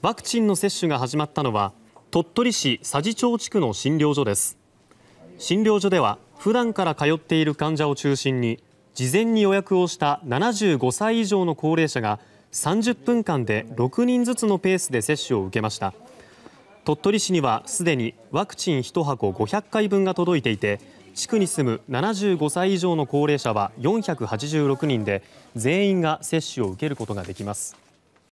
ワクチンの接種が始まったのは鳥取市佐治町地区の診療所です診療所では普段から通っている患者を中心に事前に予約をした75歳以上の高齢者が30分間で6人ずつのペースで接種を受けました鳥取市にはすでにワクチン1箱500回分が届いていて地区に住む75歳以上の高齢者は486人で全員が接種を受けることができます。